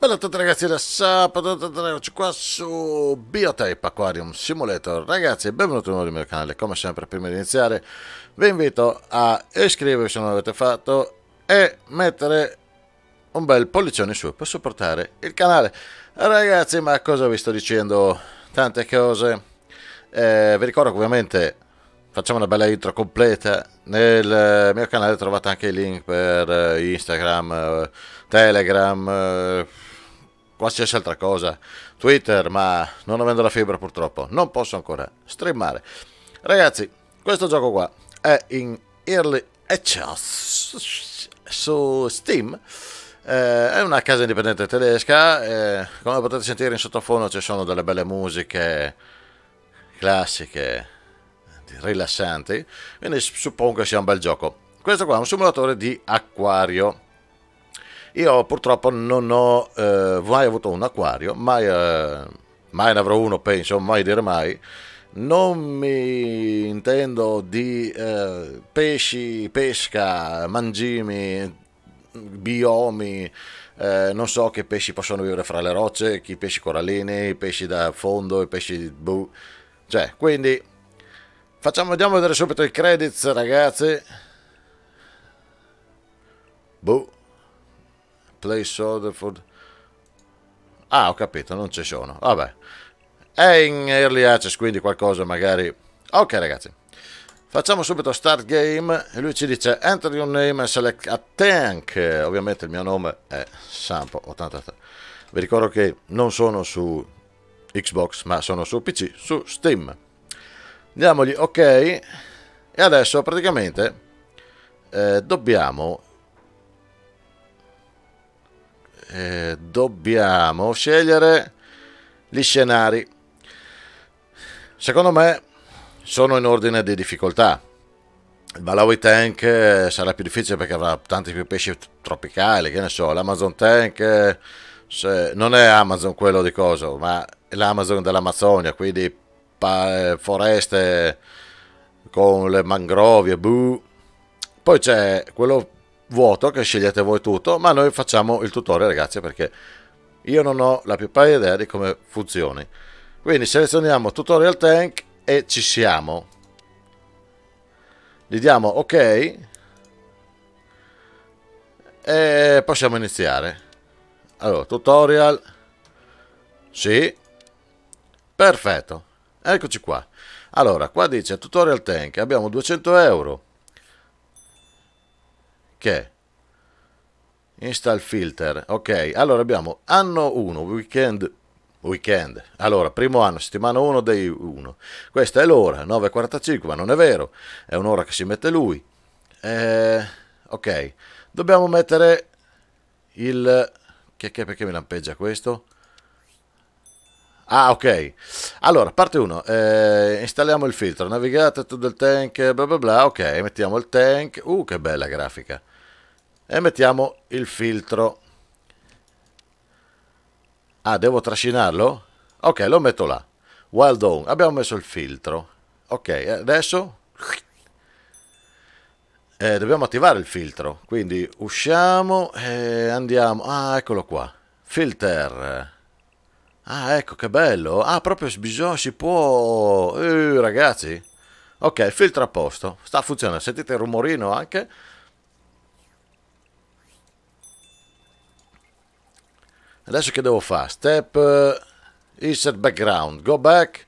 Bella a tutti ragazzi da Sapato, qua su Biotape Aquarium Simulator Ragazzi benvenuti nuovo nel mio canale, come sempre prima di iniziare vi invito a iscrivervi se non l'avete fatto e mettere un bel pollicione su per supportare il canale Ragazzi ma cosa vi sto dicendo? Tante cose eh, Vi ricordo che ovviamente facciamo una bella intro completa nel mio canale trovate anche i link per eh, Instagram, eh, Telegram eh, qualsiasi altra cosa. Twitter, ma non avendo la fibra purtroppo, non posso ancora streamare. Ragazzi, questo gioco qua è in early access su Steam. Eh, è una casa indipendente tedesca, eh, come potete sentire in sottofondo ci sono delle belle musiche classiche, rilassanti, quindi suppongo che sia un bel gioco. Questo qua è un simulatore di acquario io purtroppo non ho eh, mai avuto un acquario, mai, eh, mai ne avrò uno, penso, mai dire mai. Non mi intendo di eh, pesci, pesca, mangimi, biomi, eh, non so che pesci possono vivere fra le rocce, i pesci corallini, i pesci da fondo, i pesci... di boh. bu. Cioè, quindi facciamo, andiamo a vedere subito i credits ragazzi. Boh. Place Soderford. Ah, ho capito, non ci sono. Vabbè. È in early access, quindi qualcosa magari... Ok, ragazzi. Facciamo subito start game e lui ci dice enter your name and select a tank. Ovviamente il mio nome è Sampo83. Vi ricordo che non sono su Xbox, ma sono su PC, su Steam. Diamogli ok. E adesso praticamente eh, dobbiamo eh, dobbiamo scegliere gli scenari. Secondo me sono in ordine di difficoltà. Il Malawi Tank eh, sarà più difficile perché avrà tanti più pesci tropicali, che ne so, l'Amazon Tank eh, se, non è Amazon quello di coso, ma è l'Amazon dell'Amazzonia, quindi eh, foreste con le mangrovie, buh. Poi c'è quello vuoto che scegliete voi tutto, ma noi facciamo il tutorial ragazzi perché io non ho la più paia idea di come funzioni. Quindi selezioniamo tutorial tank e ci siamo. Gli diamo ok e possiamo iniziare. Allora, tutorial, sì, perfetto, eccoci qua. Allora, qua dice tutorial tank, abbiamo 200 euro che install filter ok allora abbiamo anno 1 weekend weekend allora primo anno settimana 1 dei 1 questa è l'ora 9.45 ma non è vero è un'ora che si mette lui eh, ok dobbiamo mettere il che, che perché mi lampeggia questo Ah, ok. Allora, parte 1. Eh, installiamo il filtro. Navigate tutto il tank, bla bla bla. Ok, mettiamo il tank. Uh, che bella grafica e mettiamo il filtro. Ah, devo trascinarlo? Ok, lo metto là. Well done. Abbiamo messo il filtro. Ok, adesso eh, dobbiamo attivare il filtro. Quindi usciamo e andiamo. Ah, eccolo qua. Filter. Ah, ecco che bello. Ah, proprio bisogna, si può... Eh, ragazzi. Ok, filtro a posto. Sta funzionando. Sentite il rumorino anche? Adesso che devo fare? Step uh, insert background, go back.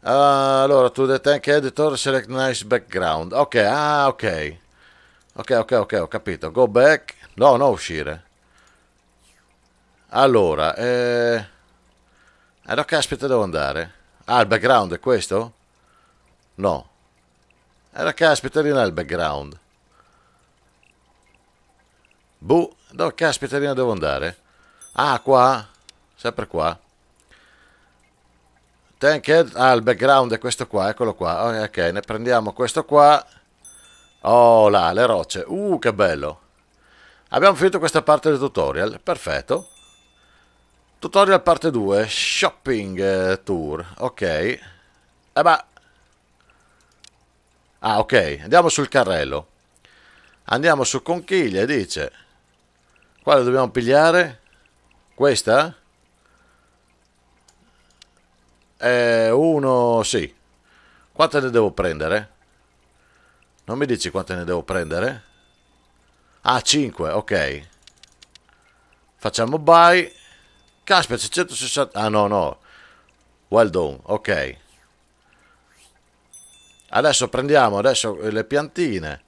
Uh, allora, to the tank editor, select nice background. Ok, ah, ok. Ok, ok, ok, ho capito. Go back. No, no, uscire. Allora, eh... Allora, eh, caspita, devo andare. Ah, il background è questo? No. Era eh, caspita, lì il background. Boh, dove caspita, lì devo andare? Ah, qua? Sempre qua. Tankhead. Ah, il background è questo qua, eccolo qua. Oh, ok, ne prendiamo questo qua. Oh là, le rocce. Uh, che bello. Abbiamo finito questa parte del tutorial. Perfetto. Tutorial parte 2. Shopping eh, tour. Ok. Eh ma... Ah, ok. Andiamo sul carrello. Andiamo su conchiglie, dice. Quale dobbiamo pigliare? Questa? è eh, uno, sì. Quante ne devo prendere? Non mi dici quante ne devo prendere? Ah, 5, ok. Facciamo buy. Caspita, 660... Ah, no, no. Well done, ok. Adesso prendiamo adesso le piantine.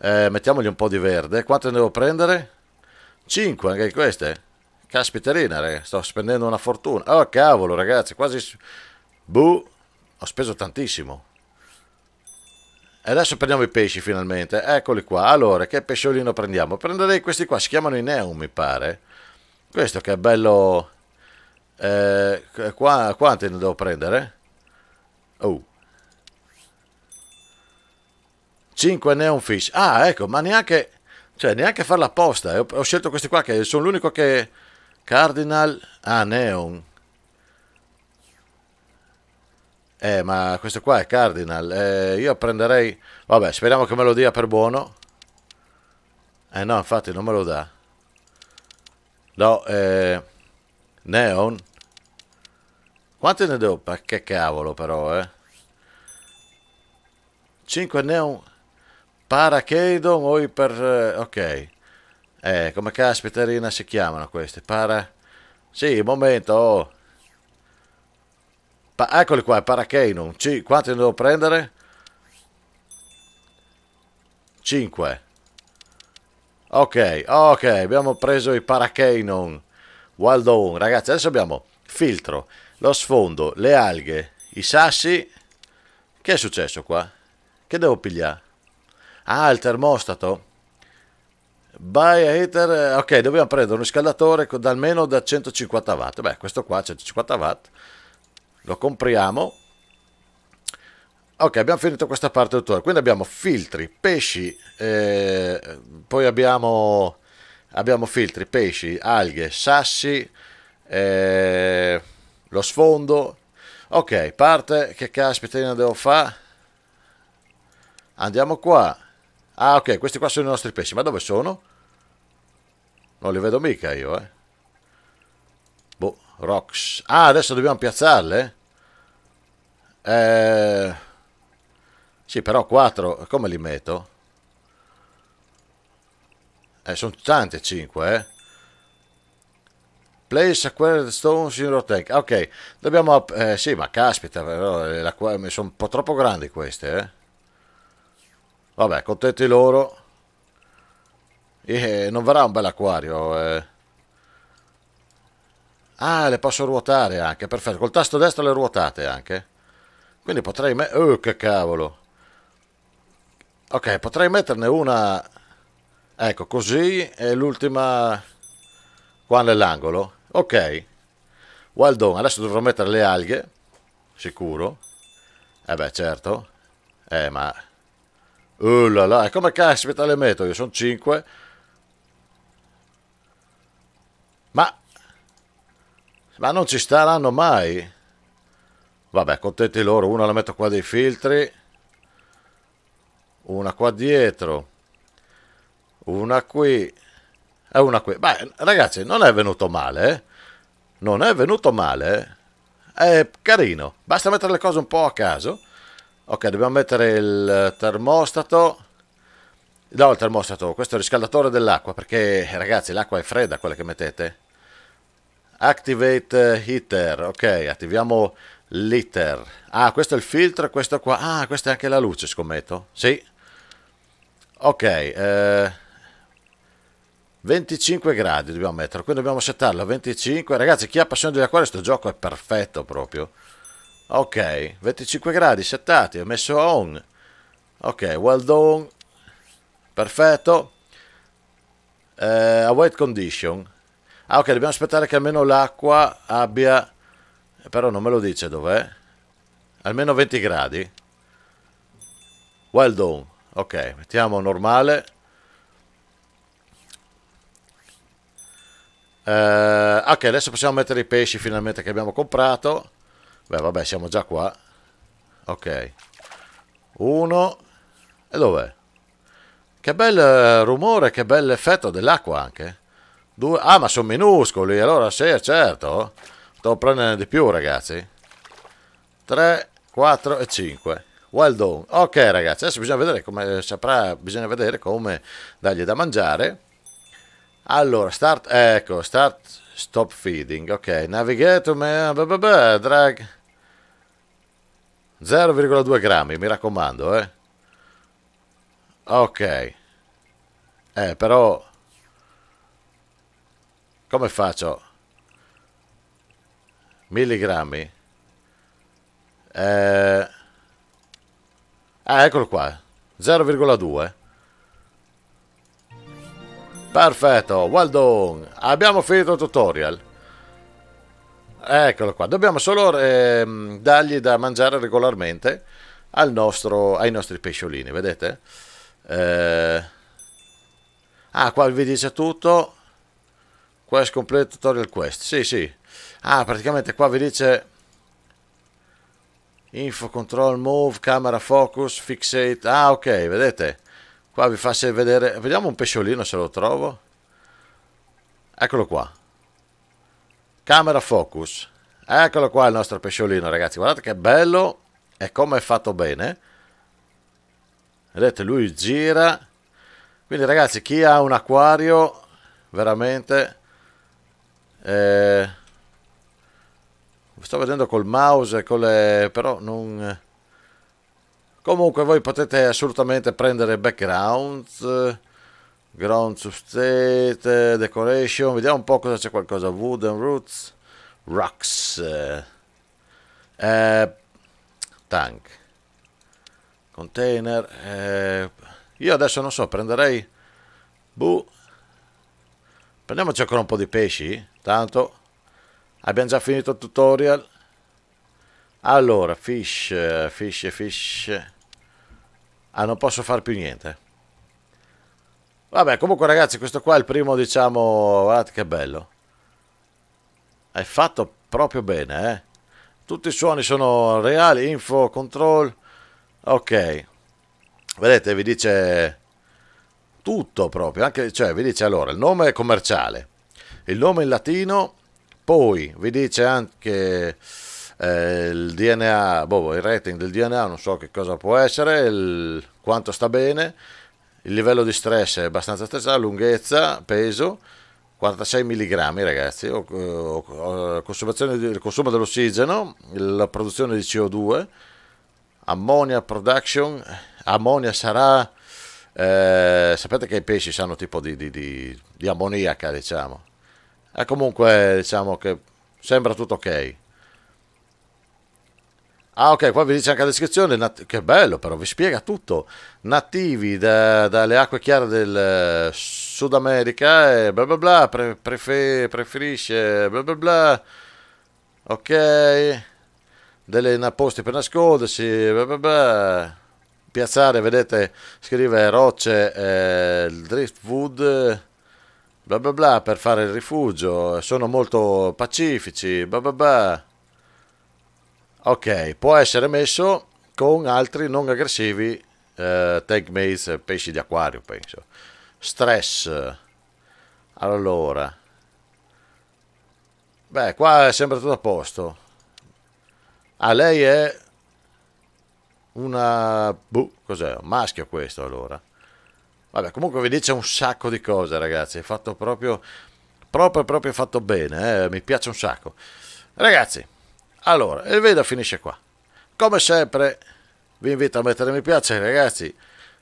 Eh, mettiamogli un po' di verde. Quante ne devo prendere? 5, anche queste. Caspita re, sto spendendo una fortuna. Oh, cavolo, ragazzi, quasi... Buh, ho speso tantissimo. E adesso prendiamo i pesci, finalmente. Eccoli qua. Allora, che pesciolino prendiamo? Prenderei questi qua, si chiamano i neon mi pare. Questo che è bello... Eh, qua, quanti ne devo prendere? Oh. 5 Neon Fish. Ah, ecco, ma neanche... Cioè, neanche farla apposta. Ho, ho scelto questi qua che sono l'unico che Cardinal... Ah, Neon. Eh, ma questo qua è Cardinal. Eh, io prenderei... Vabbè, speriamo che me lo dia per buono. Eh no, infatti non me lo dà. No, eh... Neon. Quante ne devo? Che cavolo però, eh. 5 Neon Parakeedon o Iper... Eh, ok. Eh, come caspiterina si chiamano queste? Para... Sì, un momento, oh. Pa eccoli qua, Parakeino. C quanti ne devo prendere? 5. Ok, ok, abbiamo preso i Paracainon. Wild on. Ragazzi, adesso abbiamo filtro, lo sfondo, le alghe, i sassi. Che è successo qua? Che devo pigliare? Ah, il termostato? Buy heater, eh, ok, dobbiamo prendere un riscaldatore da almeno da 150 watt. Beh, questo qua 150 watt. Lo compriamo. Ok, abbiamo finito questa parte del Quindi abbiamo filtri, pesci, eh, poi abbiamo, abbiamo filtri, pesci, alghe, sassi, eh, lo sfondo. Ok, parte, che caspita ne devo fare? Andiamo qua. Ah, ok, questi qua sono i nostri pesci. Ma dove sono? Non li vedo mica io, eh. Boh, rocks. Ah, adesso dobbiamo piazzarle? Eh... Sì, però 4, come li metto? Eh, sono tante 5, eh. Place acquired stones in your tank. Ok, dobbiamo... Eh, sì, ma caspita, però, eh, sono un po' troppo grandi queste, eh. Vabbè, contenti loro. E eh, non verrà un bel acquario. Eh. Ah, le posso ruotare anche, perfetto. Col tasto destro le ruotate anche. Quindi potrei... Me oh, che cavolo. Ok, potrei metterne una... Ecco, così E l'ultima qua nell'angolo. Ok. Well done. Adesso dovrò mettere le alghe. Sicuro. Eh beh, certo. Eh, ma... Oh là là, come caspita le metto, io sono 5. Ma... Ma non ci staranno mai. Vabbè, contenti loro. Una la metto qua dei filtri. Una qua dietro. Una qui. E una qui. Beh, ragazzi, non è venuto male, eh? Non è venuto male, eh. È carino. Basta mettere le cose un po' a caso ok dobbiamo mettere il termostato no il termostato questo è il riscaldatore dell'acqua perché ragazzi l'acqua è fredda quella che mettete activate heater ok attiviamo l'iter ah questo è il filtro questo qua ah questa è anche la luce scommetto sì ok eh, 25 gradi dobbiamo metterlo quindi dobbiamo settarlo a 25 ragazzi chi ha passione di acquario questo gioco è perfetto proprio Ok, 25 gradi, settati, ho messo on. Ok, well done. Perfetto. Eh, a wet condition. Ah ok, dobbiamo aspettare che almeno l'acqua abbia... Però non me lo dice dov'è. Almeno 20 gradi. Well done. Ok, mettiamo normale. Eh, ok, adesso possiamo mettere i pesci finalmente che abbiamo comprato. Beh, vabbè, siamo già qua. Ok. Uno. E dov'è? Che bel eh, rumore, che bel effetto dell'acqua anche. Due. Ah, ma sono minuscoli, allora sì, certo. Devo prendere di più, ragazzi. Tre, quattro e cinque. Well done. Ok, ragazzi, adesso bisogna vedere come eh, saprà, bisogna vedere come dargli da mangiare. Allora, start, ecco, start, stop feeding. Ok, navigate, drag 0,2 grammi, mi raccomando, eh. Ok. Eh, però... Come faccio? Milligrammi. Eh... Ah, eccolo qua. 0,2. Perfetto, well done. Abbiamo finito il tutorial. Eccolo qua, dobbiamo solo eh, dargli da mangiare regolarmente nostro, ai nostri pesciolini, vedete? Eh... Ah, qua vi dice tutto. Quest complete tutorial quest, sì sì. Ah, praticamente qua vi dice info, control, move, camera, focus, fixate. Ah, ok, vedete? Qua vi fa vedere, vediamo un pesciolino se lo trovo. Eccolo qua. Camera focus. Eccolo qua il nostro pesciolino, ragazzi. Guardate che bello e come è fatto bene. Vedete, lui gira. Quindi, ragazzi, chi ha un acquario, veramente... Eh, sto vedendo col mouse, con le... però non... Comunque voi potete assolutamente prendere background ground substrate eh, decoration vediamo un po' cosa c'è qualcosa wooden roots rocks eh, eh tank container eh, io adesso non so prenderei buh prendiamoci ancora un po' di pesci tanto abbiamo già finito il tutorial allora fish eh, fish fish ah non posso fare più niente Vabbè, comunque ragazzi, questo qua è il primo, diciamo... Guardate che bello. È fatto proprio bene, eh. Tutti i suoni sono reali, info, control. Ok. Vedete, vi dice tutto proprio, anche, cioè vi dice allora il nome commerciale, il nome in latino, poi vi dice anche eh, il DNA, boh, il rating del DNA, non so che cosa può essere, il, quanto sta bene, il livello di stress è abbastanza stressato, lunghezza, peso, 46 mg ragazzi, o, eh, o, eh, o, di, il consumo dell'ossigeno, la produzione di CO2, ammonia production, ammonia sarà, eh, sapete che i pesci sanno tipo di, di, di, di ammoniaca diciamo, e eh, comunque diciamo che sembra tutto ok. Ah, ok, qua vi dice anche la descrizione. Nat- che bello, però vi spiega tutto. Nativi da, dalle acque chiare del eh, Sud America e eh, bla bla bla. Pre- prefe- preferisce bla bla bla. Ok, delle posti per nascondersi. Bla bla bla. Piazzare, vedete, scrive rocce, eh, driftwood. Bla bla bla per fare il rifugio. Sono molto pacifici. Bla bla bla. Ok, può essere messo con altri non aggressivi eh, tag mates, pesci di acquario, penso. Stress. Allora. Beh, qua sembra tutto a posto. Ah, lei è una... Buh, cos'è? Un maschio questo allora. Vabbè, comunque vi dice un sacco di cose, ragazzi. È fatto proprio... Proprio, proprio fatto bene, eh? mi piace un sacco. Ragazzi, allora, il video finisce qua. Come sempre, vi invito a mettere mi piace, ragazzi,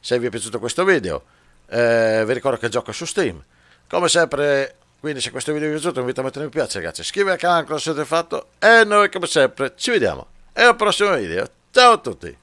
se vi è piaciuto questo video. Eh, vi ricordo che gioco su Steam. Come sempre, quindi se questo video vi è piaciuto, vi invito a mettere mi piace, ragazzi. Iscrivetevi al canale se non l'avete fatto. E noi, come sempre, ci vediamo. E al prossimo video. Ciao a tutti!